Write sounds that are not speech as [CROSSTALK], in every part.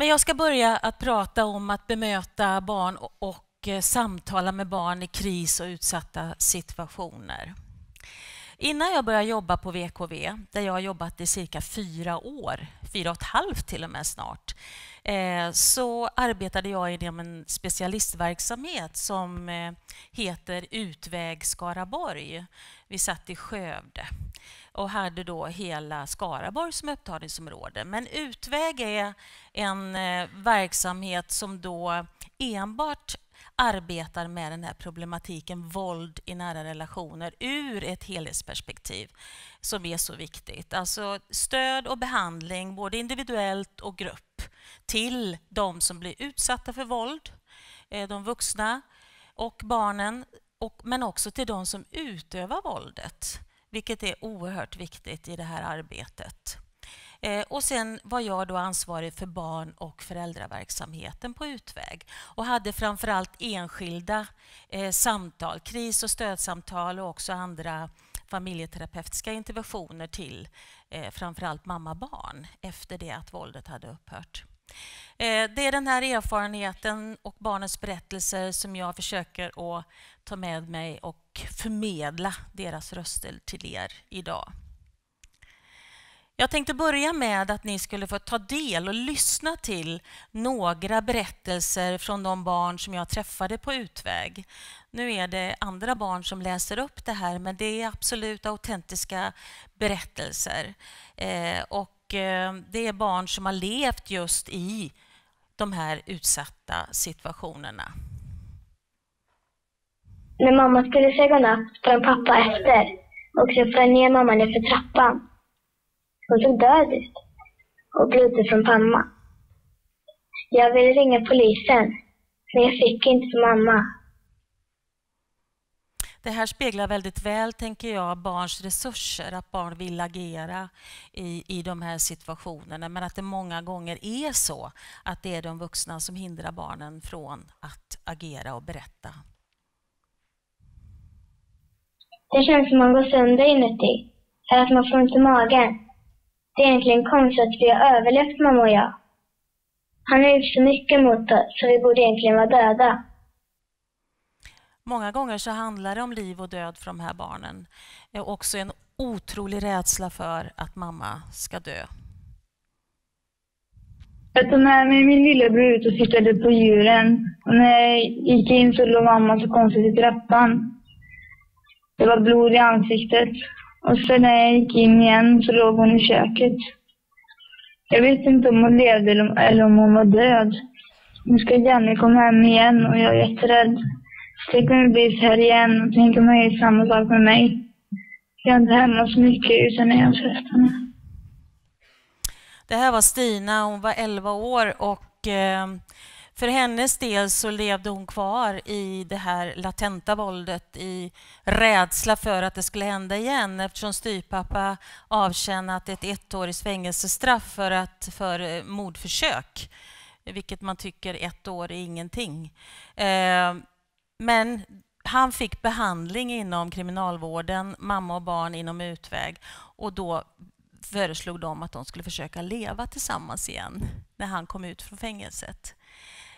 Men jag ska börja att prata om att bemöta barn och, eh, samtala med barn i kris och utsatta situationer. Innan jag började jobba på VKV, där jag har jobbat i cirka fyra år, fyra och ett halvt till och med snart, eh, så arbetade jag inom en specialistverksamhet som eh, heter Utväg Skaraborg. Vi satt i Skövde och hade då hela Skaraborg som upptagningsområde. Men Utväg är en eh, verksamhet som då enbart arbetar med den här problematiken våld i nära relationer ur ett helhetsperspektiv som är så viktigt. Alltså stöd och behandling både individuellt och grupp till de som blir utsatta för våld, eh, de vuxna och barnen, och, men också till de som utövar våldet vilket är oerhört viktigt i det här arbetet. Eh, och sen var jag då ansvarig för barn och föräldraverksamheten på Utväg och hade framförallt enskilda eh, samtal, kris och stödsamtal och också andra familjeterapeutiska interventioner till eh, framförallt mamma-barn efter det att våldet hade upphört. Eh, det är den här erfarenheten och barnens berättelser som jag försöker att ta med mig och förmedla deras röster till er idag. Jag tänkte börja med att ni skulle få ta del och lyssna till några berättelser från de barn som jag träffade på utväg. Nu är det andra barn som läser upp det här, men det är absolut autentiska berättelser. Eh, och och eh, det är barn som har levt just i de här utsatta situationerna. När mamma skulle säga godnatt sprang pappa efter och släppte ner mamma för trappan. Hon såg död ut och blödde från pannan. Jag ville ringa polisen, men jag fick inte för mamma det här speglar väldigt väl, tänker jag, barns resurser, att barn vill agera i, i de här situationerna, men att det många gånger är så att det är de vuxna som hindrar barnen från att agera och berätta. Det känns som att man går sönder inuti, eller att man får ont i magen. Det är egentligen konstigt att vi har överlevt, mamma och jag. Han har gjort så mycket mot oss, så vi borde egentligen vara döda. Många gånger så handlar det om liv och död för de här barnen. Det eh, är också en otrolig rädsla för att mamma ska dö. Jag tog med mig min lillebror ut och tittade på djuren. Och när jag gick in så låg mamma så konstigt i trappan. Det var blod i ansiktet. Och sen när jag gick in igen så låg hon i köket. Jag visste inte om hon levde eller om hon var död. Nu ska Jenny komma hem igen och jag är jätterädd. Det kommer bli så igen och om man gör samma sak med mig. Jag är inte hemma så mycket utan jag festerna. Det här var Stina, hon var 11 år och eh, för hennes del så levde hon kvar i det här latenta våldet i rädsla för att det skulle hända igen eftersom styrpappa avtjänat ett ettårigt fängelsestraff för, att, för eh, mordförsök vilket man tycker ett år är ingenting. Eh, men han fick behandling inom kriminalvården, mamma och barn inom utväg. Och då föreslog de att de skulle försöka leva tillsammans igen när han kom ut från fängelset.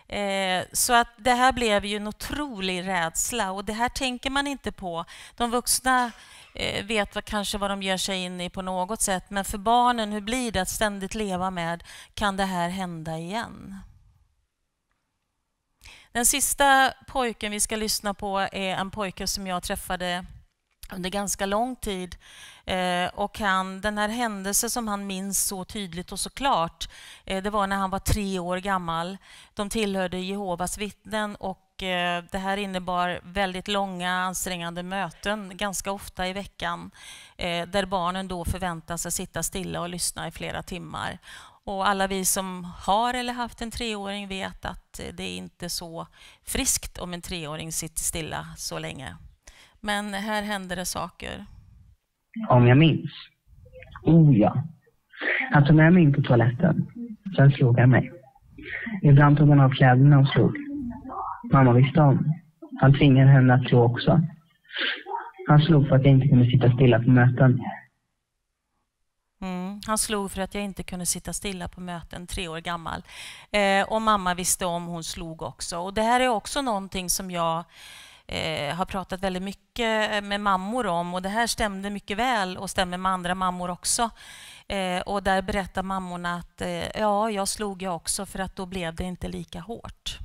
Eh, så att det här blev ju en otrolig rädsla och det här tänker man inte på. De vuxna eh, vet kanske vad de ger sig in i på något sätt men för barnen, hur blir det att ständigt leva med kan det här hända igen? Den sista pojken vi ska lyssna på är en pojke som jag träffade under ganska lång tid. Eh, och han, den här händelsen som han minns så tydligt och så klart, eh, det var när han var tre år gammal. De tillhörde Jehovas vittnen och eh, det här innebar väldigt långa ansträngande möten, ganska ofta i veckan, eh, där barnen då förväntas att sitta stilla och lyssna i flera timmar. Och alla vi som har eller haft en treåring vet att eh, det är inte så friskt om en treåring sitter stilla så länge. Men här händer det saker. Om jag minns? Oh ja. Han tog med mig in på toaletten. Sen slog han mig. Ibland tog han av kläderna och slog. Mamma visste om. Han tvingade henne att slå också. Han slog för att jag inte kunde sitta stilla på möten. Han slog för att jag inte kunde sitta stilla på möten, tre år gammal. Eh, och mamma visste om, hon slog också. Och det här är också någonting som jag eh, har pratat väldigt mycket med mammor om och det här stämde mycket väl och stämmer med andra mammor också. Eh, och där berättar mammorna att eh, ja, jag slog jag också för att då blev det inte lika hårt.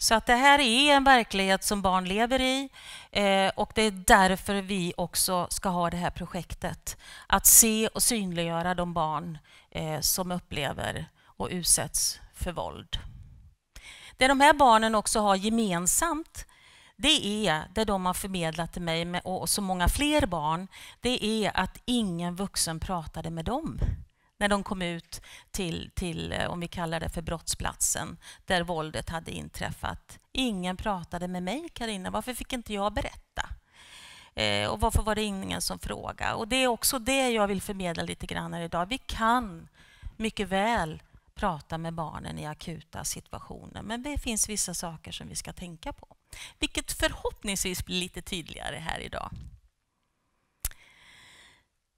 Så att det här är en verklighet som barn lever i eh, och det är därför vi också ska ha det här projektet. Att se och synliggöra de barn eh, som upplever och utsätts för våld. Det de här barnen också har gemensamt det är det de har förmedlat till mig och så många fler barn, det är att ingen vuxen pratade med dem när de kom ut till, till, eh, om vi kallar det för brottsplatsen, där våldet hade inträffat. Ingen pratade med mig, Karina. Varför fick inte jag berätta? Eh, och varför var det ingen som frågade? Och det är också det jag vill förmedla lite grann här idag. Vi kan mycket väl prata med barnen i akuta situationer, men det finns vissa saker som vi ska tänka på. Vilket förhoppningsvis blir lite tydligare här idag.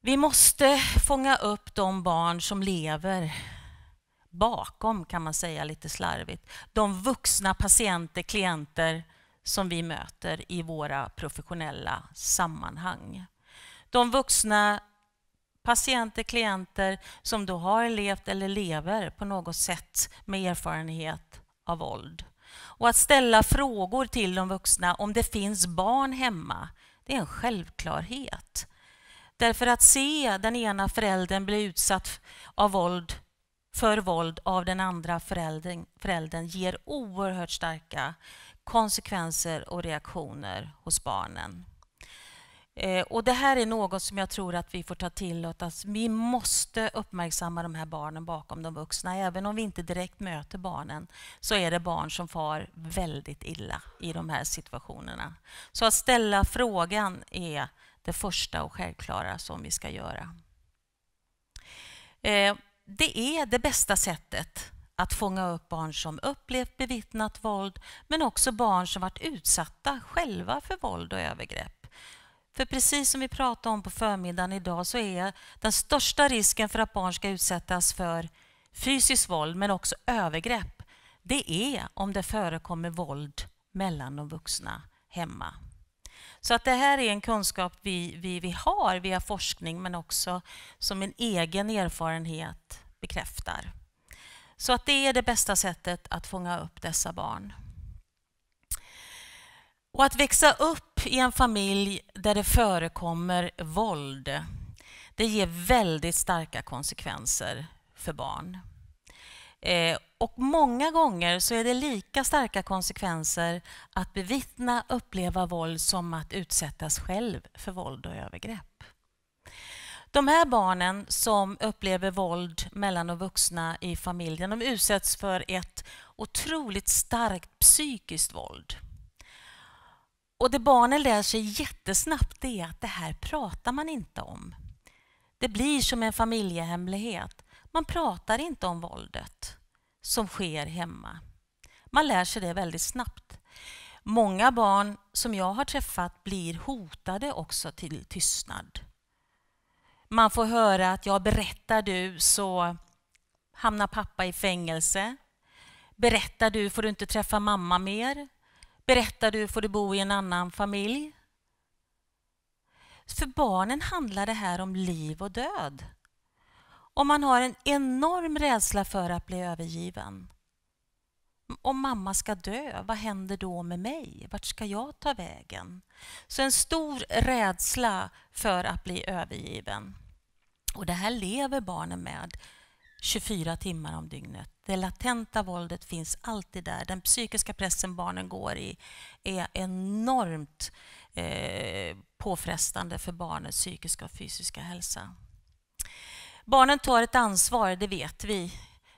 Vi måste fånga upp de barn som lever bakom, kan man säga lite slarvigt. De vuxna patienter, klienter som vi möter i våra professionella sammanhang. De vuxna patienter, klienter som då har levt eller lever på något sätt med erfarenhet av våld. Och att ställa frågor till de vuxna om det finns barn hemma, det är en självklarhet. Därför att se den ena föräldern bli utsatt av våld, för våld av den andra föräldern, föräldern ger oerhört starka konsekvenser och reaktioner hos barnen. Eh, och Det här är något som jag tror att vi får ta till oss. vi måste uppmärksamma de här barnen bakom de vuxna. Även om vi inte direkt möter barnen så är det barn som far väldigt illa i de här situationerna. Så att ställa frågan är det första och självklara som vi ska göra. Eh, det är det bästa sättet att fånga upp barn som upplevt bevittnat våld men också barn som varit utsatta själva för våld och övergrepp. För precis som vi pratade om på förmiddagen idag så är den största risken för att barn ska utsättas för fysiskt våld men också övergrepp, det är om det förekommer våld mellan de vuxna hemma. Så att det här är en kunskap vi, vi, vi har via forskning men också som en egen erfarenhet bekräftar. Så att det är det bästa sättet att fånga upp dessa barn. Och att växa upp i en familj där det förekommer våld, det ger väldigt starka konsekvenser för barn. Eh, och många gånger så är det lika starka konsekvenser att bevittna, uppleva våld som att utsättas själv för våld och övergrepp. De här barnen som upplever våld mellan de vuxna i familjen, de utsätts för ett otroligt starkt psykiskt våld. Och det barnen lär sig jättesnabbt är att det här pratar man inte om. Det blir som en familjehemlighet. Man pratar inte om våldet som sker hemma. Man lär sig det väldigt snabbt. Många barn som jag har träffat blir hotade också till tystnad. Man får höra att jag berättar du så hamnar pappa i fängelse. Berättar du får du inte träffa mamma mer. Berättar du får du bo i en annan familj. För barnen handlar det här om liv och död. Om man har en enorm rädsla för att bli övergiven. Om mamma ska dö, vad händer då med mig? Vart ska jag ta vägen? Så en stor rädsla för att bli övergiven. Och Det här lever barnen med 24 timmar om dygnet. Det latenta våldet finns alltid där. Den psykiska pressen barnen går i är enormt eh, påfrestande för barnets psykiska och fysiska hälsa. Barnen tar ett ansvar, det vet vi.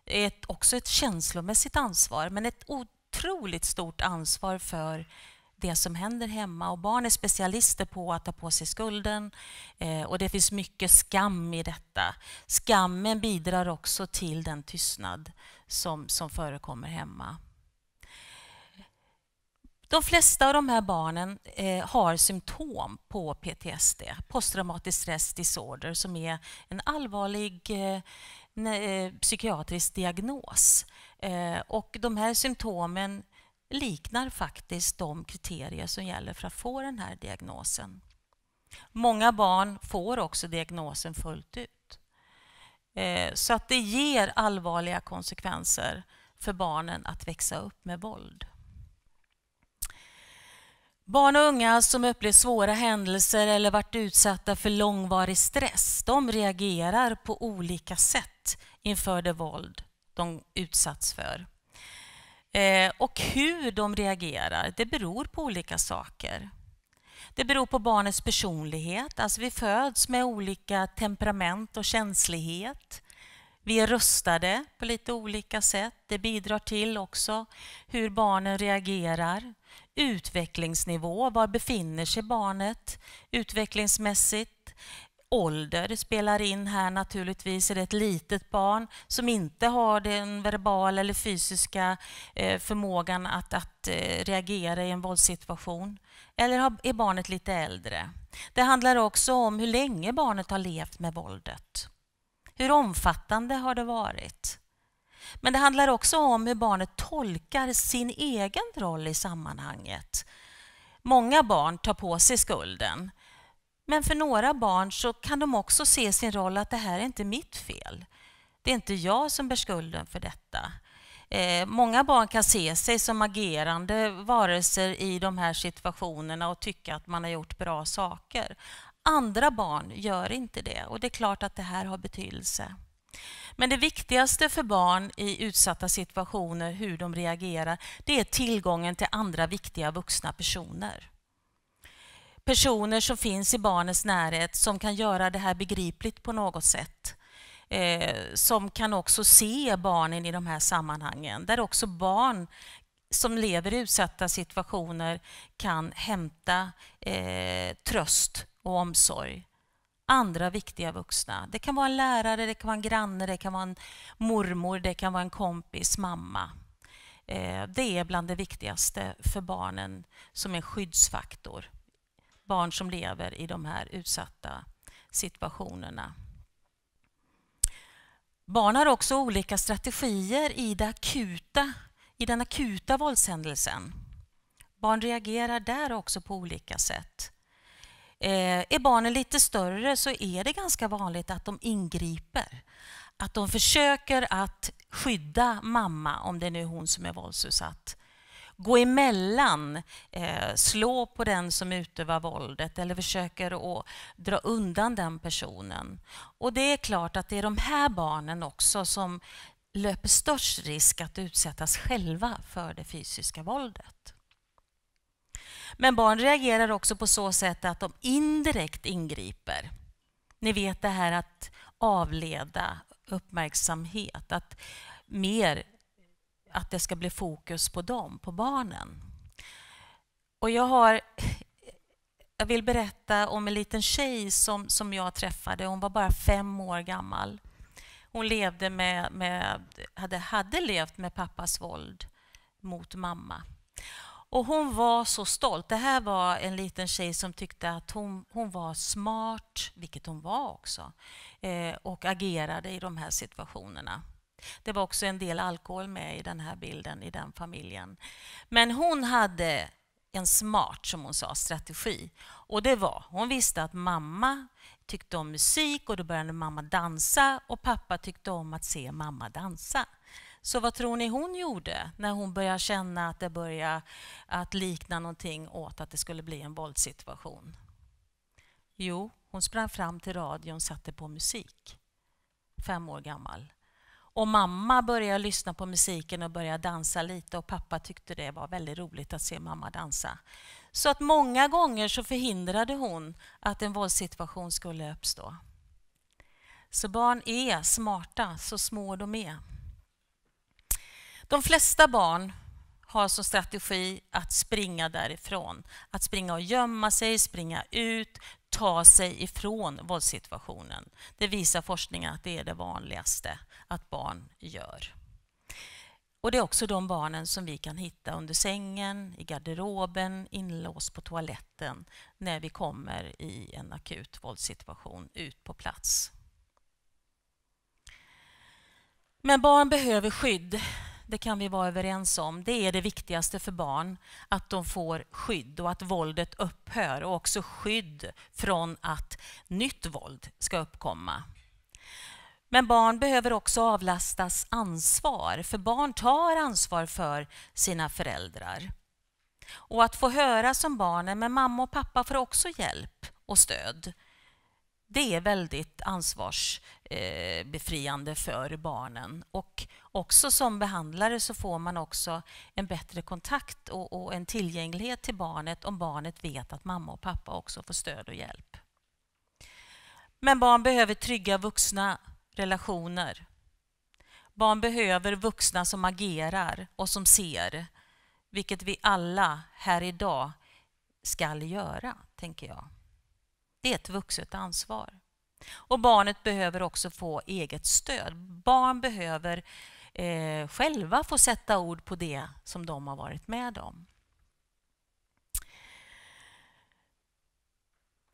Ett, också ett känslomässigt ansvar, men ett otroligt stort ansvar för det som händer hemma. Och barn är specialister på att ta på sig skulden eh, och det finns mycket skam i detta. Skammen bidrar också till den tystnad som, som förekommer hemma. De flesta av de här barnen eh, har symptom på PTSD, posttraumatisk stress disorder, som är en allvarlig eh, eh, psykiatrisk diagnos. Eh, och de här symptomen liknar faktiskt de kriterier som gäller för att få den här diagnosen. Många barn får också diagnosen fullt ut. Eh, så att det ger allvarliga konsekvenser för barnen att växa upp med våld. Barn och unga som upplevt svåra händelser eller varit utsatta för långvarig stress, de reagerar på olika sätt inför det våld de utsatts för. Eh, och hur de reagerar, det beror på olika saker. Det beror på barnets personlighet, alltså vi föds med olika temperament och känslighet. Vi är rustade på lite olika sätt. Det bidrar till också hur barnen reagerar utvecklingsnivå, var befinner sig barnet utvecklingsmässigt? Ålder spelar in här naturligtvis. Är det ett litet barn som inte har den verbala eller fysiska eh, förmågan att, att eh, reagera i en våldssituation? Eller är barnet lite äldre? Det handlar också om hur länge barnet har levt med våldet. Hur omfattande har det varit? Men det handlar också om hur barnet tolkar sin egen roll i sammanhanget. Många barn tar på sig skulden. Men för några barn så kan de också se sin roll att det här är inte mitt fel. Det är inte jag som bär skulden för detta. Eh, många barn kan se sig som agerande varelser i de här situationerna och tycka att man har gjort bra saker. Andra barn gör inte det och det är klart att det här har betydelse. Men det viktigaste för barn i utsatta situationer, hur de reagerar, det är tillgången till andra viktiga vuxna personer. Personer som finns i barnets närhet som kan göra det här begripligt på något sätt. Eh, som kan också se barnen i de här sammanhangen, där också barn som lever i utsatta situationer kan hämta eh, tröst och omsorg andra viktiga vuxna. Det kan vara en lärare, det kan vara en granne, det kan vara en mormor, det kan vara en kompis, mamma. Eh, det är bland det viktigaste för barnen som en skyddsfaktor. Barn som lever i de här utsatta situationerna. Barn har också olika strategier i, det akuta, i den akuta våldshändelsen. Barn reagerar där också på olika sätt. Eh, är barnen lite större så är det ganska vanligt att de ingriper. Att de försöker att skydda mamma, om det nu är hon som är våldsutsatt. Gå emellan, eh, slå på den som utövar våldet eller försöker att dra undan den personen. Och det är klart att det är de här barnen också som löper störst risk att utsättas själva för det fysiska våldet. Men barn reagerar också på så sätt att de indirekt ingriper. Ni vet det här att avleda uppmärksamhet, att mer att det ska bli fokus på dem, på barnen. Och jag har jag vill berätta om en liten tjej som, som jag träffade. Hon var bara fem år gammal. Hon levde med, med, hade, hade levt med pappas våld mot mamma. Och hon var så stolt. Det här var en liten tjej som tyckte att hon, hon var smart, vilket hon var också, eh, och agerade i de här situationerna. Det var också en del alkohol med i den här bilden, i den familjen. Men hon hade en smart, som hon sa, strategi. Och det var, hon visste att mamma tyckte om musik och då började mamma dansa och pappa tyckte om att se mamma dansa. Så vad tror ni hon gjorde när hon började känna att det började att likna någonting åt att det skulle bli en våldssituation? Jo, hon sprang fram till radion och satte på musik. Fem år gammal. Och mamma började lyssna på musiken och började dansa lite och pappa tyckte det var väldigt roligt att se mamma dansa. Så att många gånger så förhindrade hon att en våldssituation skulle uppstå. Så barn är smarta, så små de är. De flesta barn har som strategi att springa därifrån. Att springa och gömma sig, springa ut, ta sig ifrån våldssituationen. Det visar forskningen att det är det vanligaste att barn gör. Och Det är också de barnen som vi kan hitta under sängen, i garderoben, inlåst på toaletten när vi kommer i en akut våldssituation ut på plats. Men barn behöver skydd det kan vi vara överens om, det är det viktigaste för barn. Att de får skydd och att våldet upphör och också skydd från att nytt våld ska uppkomma. Men barn behöver också avlastas ansvar, för barn tar ansvar för sina föräldrar. Och att få höra som barnen, men mamma och pappa får också hjälp och stöd det är väldigt ansvarsbefriande eh, för barnen. Och också som behandlare så får man också en bättre kontakt och, och en tillgänglighet till barnet om barnet vet att mamma och pappa också får stöd och hjälp. Men barn behöver trygga vuxna relationer. Barn behöver vuxna som agerar och som ser, vilket vi alla här idag ska göra, tänker jag. Det är ett vuxet ansvar. Och barnet behöver också få eget stöd. Barn behöver eh, själva få sätta ord på det som de har varit med om.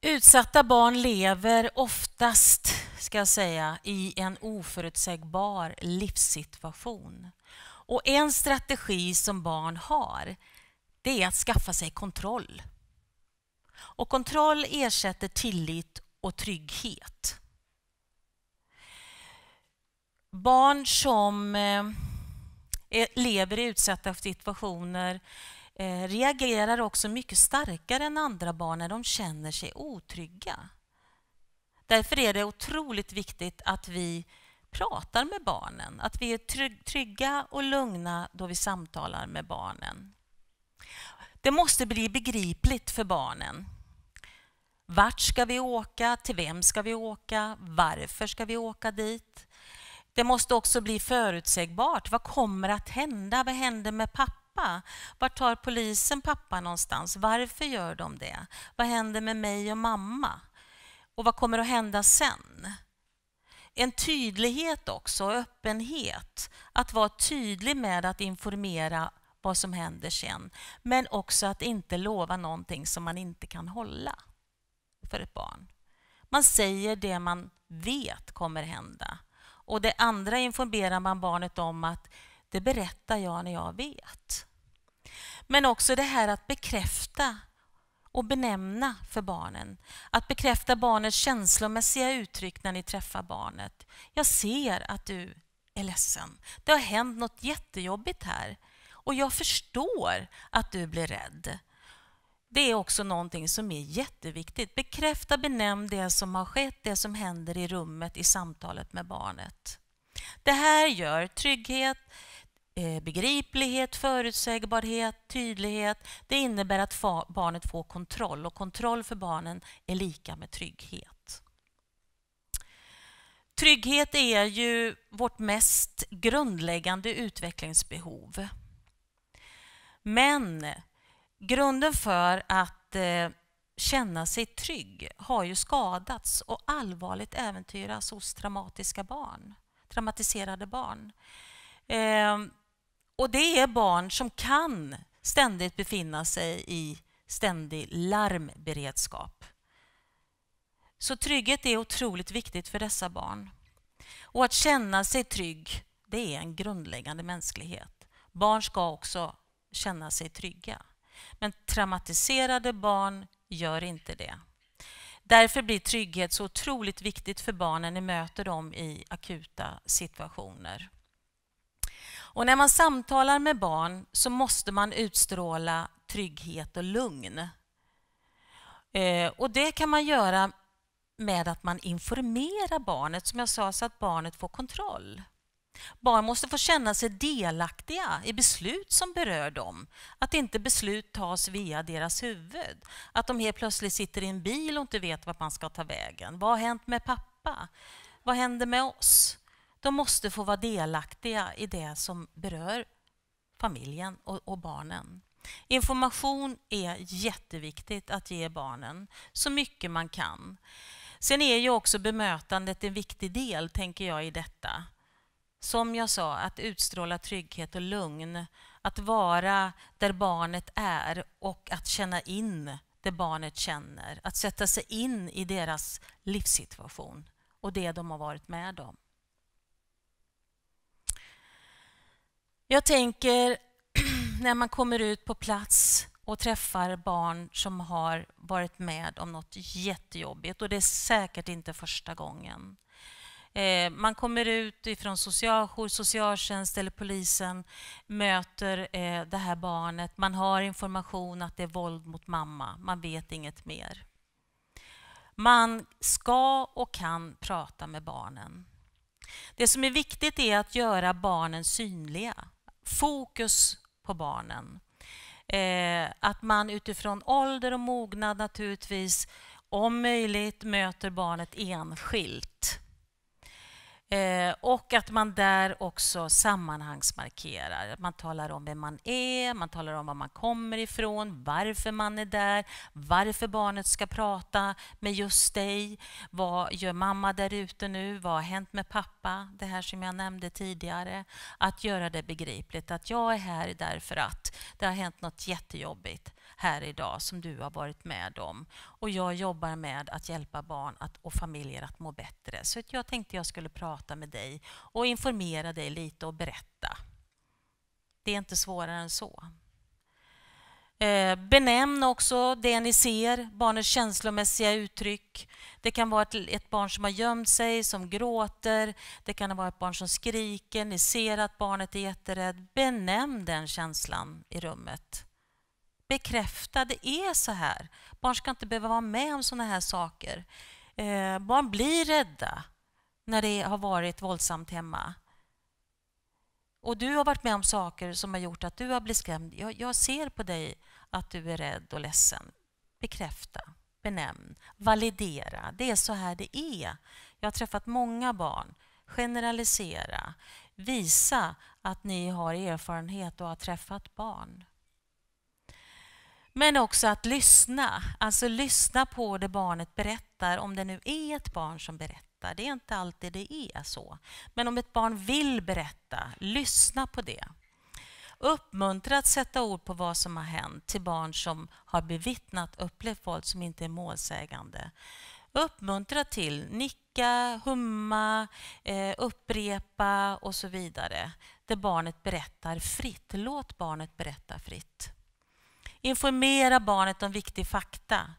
Utsatta barn lever oftast, ska jag säga, i en oförutsägbar livssituation. Och en strategi som barn har, det är att skaffa sig kontroll och kontroll ersätter tillit och trygghet. Barn som eh, lever i utsatta situationer eh, reagerar också mycket starkare än andra barn när de känner sig otrygga. Därför är det otroligt viktigt att vi pratar med barnen, att vi är trygga och lugna då vi samtalar med barnen. Det måste bli begripligt för barnen. Vart ska vi åka? Till vem ska vi åka? Varför ska vi åka dit? Det måste också bli förutsägbart. Vad kommer att hända? Vad händer med pappa? Vart tar polisen pappa någonstans? Varför gör de det? Vad händer med mig och mamma? Och vad kommer att hända sen? En tydlighet också, öppenhet. Att vara tydlig med att informera vad som händer sen. Men också att inte lova någonting som man inte kan hålla för ett barn. Man säger det man vet kommer hända. Och det andra informerar man barnet om att det berättar jag när jag vet. Men också det här att bekräfta och benämna för barnen. Att bekräfta barnets känslomässiga uttryck när ni träffar barnet. Jag ser att du är ledsen. Det har hänt något jättejobbigt här. Och jag förstår att du blir rädd. Det är också någonting som är jätteviktigt. Bekräfta, benämn det som har skett, det som händer i rummet i samtalet med barnet. Det här gör trygghet, eh, begriplighet, förutsägbarhet, tydlighet. Det innebär att barnet får kontroll och kontroll för barnen är lika med trygghet. Trygghet är ju vårt mest grundläggande utvecklingsbehov. Men grunden för att eh, känna sig trygg har ju skadats och allvarligt äventyras hos traumatiska barn, traumatiserade barn. Ehm, och det är barn som kan ständigt befinna sig i ständig larmberedskap. Så trygghet är otroligt viktigt för dessa barn. Och att känna sig trygg, det är en grundläggande mänsklighet. Barn ska också känna sig trygga. Men traumatiserade barn gör inte det. Därför blir trygghet så otroligt viktigt för barnen när ni möter dem i akuta situationer. Och när man samtalar med barn så måste man utstråla trygghet och lugn. Eh, och det kan man göra med att man informerar barnet, som jag sa, så att barnet får kontroll. Barn måste få känna sig delaktiga i beslut som berör dem. Att inte beslut tas via deras huvud. Att de helt plötsligt sitter i en bil och inte vet vart man ska ta vägen. Vad har hänt med pappa? Vad händer med oss? De måste få vara delaktiga i det som berör familjen och, och barnen. Information är jätteviktigt att ge barnen så mycket man kan. Sen är ju också bemötandet en viktig del, tänker jag, i detta. Som jag sa, att utstråla trygghet och lugn. Att vara där barnet är och att känna in det barnet känner. Att sätta sig in i deras livssituation och det de har varit med om. Jag tänker [CLEARS THROAT] när man kommer ut på plats och träffar barn som har varit med om något jättejobbigt och det är säkert inte första gången. Eh, man kommer ut ifrån socialjour, socialtjänst eller polisen, möter eh, det här barnet. Man har information att det är våld mot mamma. Man vet inget mer. Man ska och kan prata med barnen. Det som är viktigt är att göra barnen synliga. Fokus på barnen. Eh, att man utifrån ålder och mognad naturligtvis om möjligt möter barnet enskilt. Eh, och att man där också sammanhangsmarkerar. Man talar om vem man är, man talar om var man kommer ifrån, varför man är där, varför barnet ska prata med just dig. Vad gör mamma där ute nu? Vad har hänt med pappa? Det här som jag nämnde tidigare. Att göra det begripligt, att jag är här därför att det har hänt något jättejobbigt här idag som du har varit med om. Och jag jobbar med att hjälpa barn att, och familjer att må bättre. Så jag tänkte jag skulle prata med dig och informera dig lite och berätta. Det är inte svårare än så. Eh, benämn också det ni ser, barnets känslomässiga uttryck. Det kan vara ett, ett, barn som har gömt sig, som gråter. Det kan vara ett barn som skriker. Ni ser att barnet är jätterädd. Benämn den känslan i rummet bekräfta, det är så här. Barn ska inte behöva vara med om sådana här saker. Eh, barn blir rädda när det har varit våldsamt hemma. Och du har varit med om saker som har gjort att du har blivit skrämd. Jag, jag ser på dig att du är rädd och ledsen. Bekräfta, benämn, validera. Det är så här det är. Jag har träffat många barn. Generalisera, visa att ni har erfarenhet och har träffat barn. Men också att lyssna, alltså lyssna på det barnet berättar, om det nu är ett barn som berättar. Det är inte alltid det är så. Men om ett barn vill berätta, lyssna på det. Uppmuntra att sätta ord på vad som har hänt till barn som har bevittnat, upplevt våld som inte är målsägande. Uppmuntra till nicka, humma, eh, upprepa och så vidare. Där barnet berättar fritt. Låt barnet berätta fritt. Informera barnet om viktig fakta.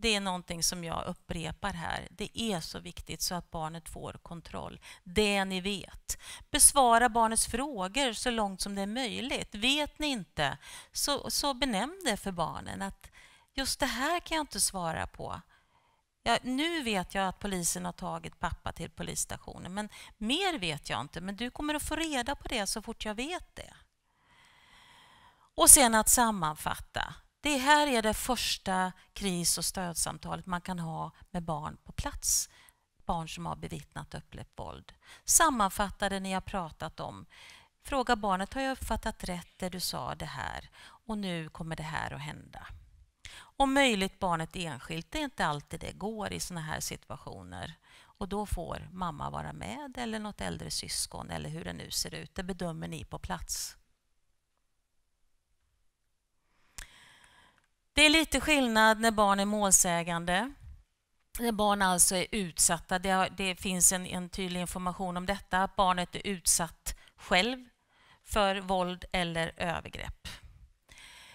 Det är någonting som jag upprepar här. Det är så viktigt så att barnet får kontroll. Det ni vet. Besvara barnets frågor så långt som det är möjligt. Vet ni inte, så, så benämn det för barnen att just det här kan jag inte svara på. Ja, nu vet jag att polisen har tagit pappa till polisstationen, men mer vet jag inte. Men du kommer att få reda på det så fort jag vet det. Och sen att sammanfatta. Det här är det första kris och stödsamtalet man kan ha med barn på plats. Barn som har bevittnat upplevt våld. Sammanfatta det ni har pratat om. Fråga barnet, har jag uppfattat rätt det du sa det här? Och nu kommer det här att hända. Om möjligt barnet enskilt, det är inte alltid det går i sådana här situationer. Och då får mamma vara med eller något äldre syskon eller hur det nu ser ut. Det bedömer ni på plats. Det är lite skillnad när barn är målsägande, när barn alltså är utsatta. Det, har, det finns en, en, tydlig information om detta, att barnet är utsatt själv för våld eller övergrepp.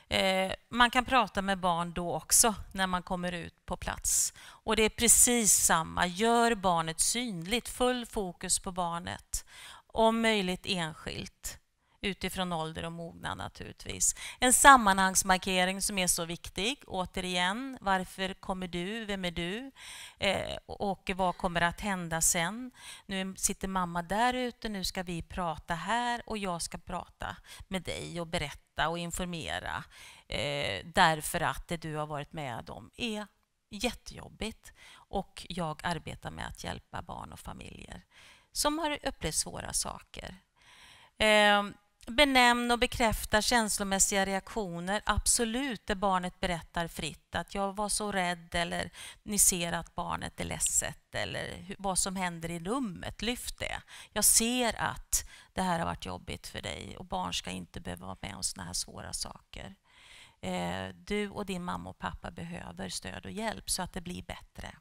Eh, man kan prata med barn då också, när man kommer ut på plats. Och det är precis samma, gör barnet synligt, full fokus på barnet. Om möjligt enskilt utifrån ålder och mognad naturligtvis. En sammanhangsmarkering som är så viktig. Återigen, varför kommer du? Vem är du? Eh, och vad kommer att hända sen? Nu sitter mamma där ute, nu ska vi prata här och jag ska prata med dig och berätta och informera. Eh, därför att det du har varit med om är jättejobbigt och jag arbetar med att hjälpa barn och familjer som har upplevt svåra saker. Eh, Benämn och bekräfta känslomässiga reaktioner, absolut, där barnet berättar fritt att jag var så rädd eller ni ser att barnet är ledset eller vad som händer i rummet, lyft det. Jag ser att det här har varit jobbigt för dig och barn ska inte behöva vara med om sådana här svåra saker. Eh, du och din mamma och pappa behöver stöd och hjälp så att det blir bättre.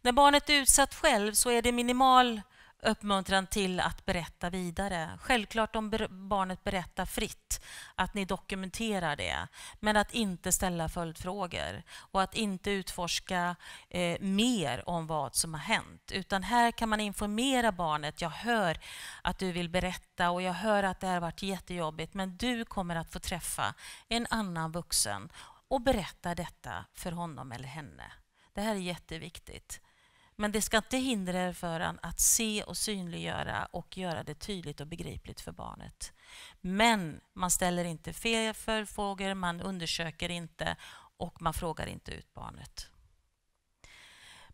När barnet är utsatt själv så är det minimal uppmuntran till att berätta vidare. Självklart om barnet berättar fritt, att ni dokumenterar det. Men att inte ställa följdfrågor och att inte utforska eh, mer om vad som har hänt. Utan här kan man informera barnet. Jag hör att du vill berätta och jag hör att det här har varit jättejobbigt men du kommer att få träffa en annan vuxen och berätta detta för honom eller henne. Det här är jätteviktigt. Men det ska inte hindra er för att se och synliggöra och göra det tydligt och begripligt för barnet. Men man ställer inte fel frågor, man undersöker inte och man frågar inte ut barnet.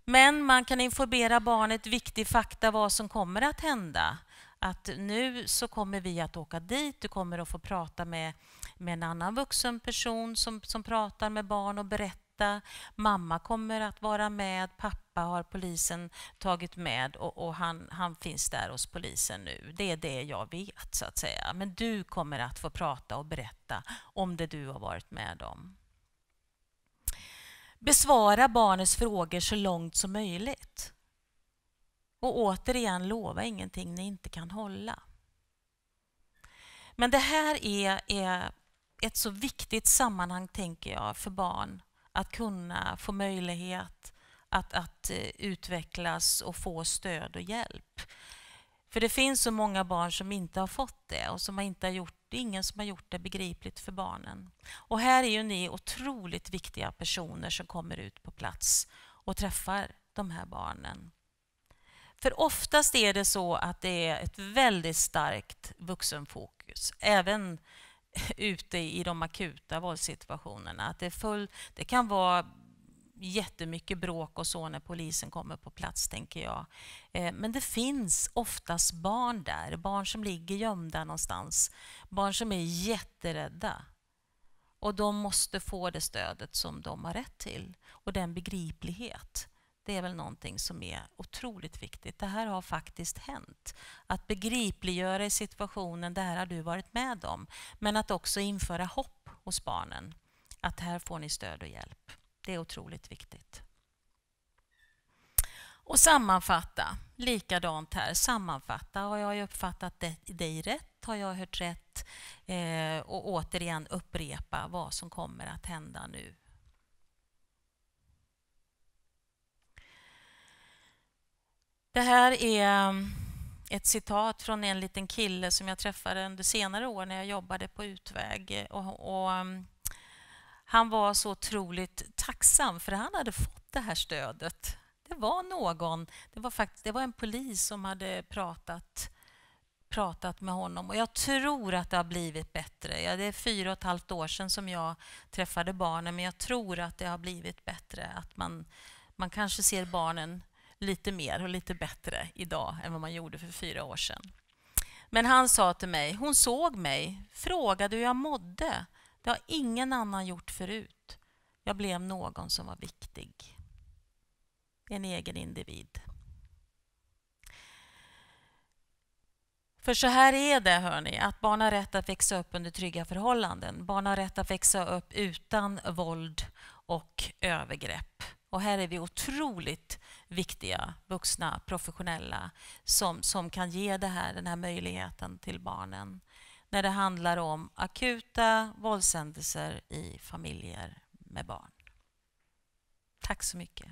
Men man kan informera barnet viktig fakta vad som kommer att hända. Att nu så kommer vi att åka dit, du kommer att få prata med, med en annan vuxen person som, som pratar med barn och berättar berätta. Mamma kommer att vara med. Pappa har polisen tagit med och, och han, han finns där hos polisen nu. Det är det jag vet, så att säga. Men du kommer att få prata och berätta om det du har varit med om. Besvara barnets frågor så långt som möjligt. Och återigen, lova ingenting ni inte kan hålla. Men det här är, är ett så viktigt sammanhang, tänker jag, för barn att kunna få möjlighet att, att eh, utvecklas och få stöd och hjälp. För det finns så många barn som inte har fått det och som inte har gjort det är ingen som har gjort det begripligt för barnen. Och här är ju ni otroligt viktiga personer som kommer ut på plats och träffar de här barnen. För oftast är det så att det är ett väldigt starkt vuxenfokus. Även ute i de akuta våldssituationerna. Att det, full, det kan vara jättemycket bråk och så när polisen kommer på plats, tänker jag. Eh, men det finns oftast barn där, barn som ligger gömda någonstans, barn som är jätterädda. Och de måste få det stödet som de har rätt till och den begriplighet det är väl någonting som är otroligt viktigt. Det här har faktiskt hänt. Att begripliggöra i situationen, det här har du varit med om. Men att också införa hopp hos barnen. Att här får ni stöd och hjälp. Det är otroligt viktigt. Och sammanfatta, likadant här. Sammanfatta, har jag uppfattat dig rätt? Har jag hört rätt? Eh, och återigen upprepa vad som kommer att hända nu Det här är mm, ett citat från en liten kille som jag träffade under senare år när jag jobbade på Utväg. Och, och mm, han var så otroligt tacksam för han hade fått det här stödet. Det var någon, det var, faktiskt, det var en polis som hade pratat pratat med honom och jag tror att det har blivit bättre. Ja, det är fyra och ett halvt år sedan som jag träffade barnen men jag tror att det har blivit bättre. Att man, man kanske ser barnen lite mer och lite bättre idag än vad man gjorde för fyra år sedan. Men han sa till mig, hon såg mig, frågade hur jag mådde. Det har ingen annan gjort förut. Jag blev någon som var viktig. En egen individ. För så här är det, hörni, att barn har rätt att växa upp under trygga förhållanden. Barn har rätt att växa upp utan våld och övergrepp. Och här är vi otroligt viktiga vuxna, professionella, som, som kan ge det här, den här möjligheten till barnen när det handlar om akuta våldshändelser i familjer med barn. Tack så mycket.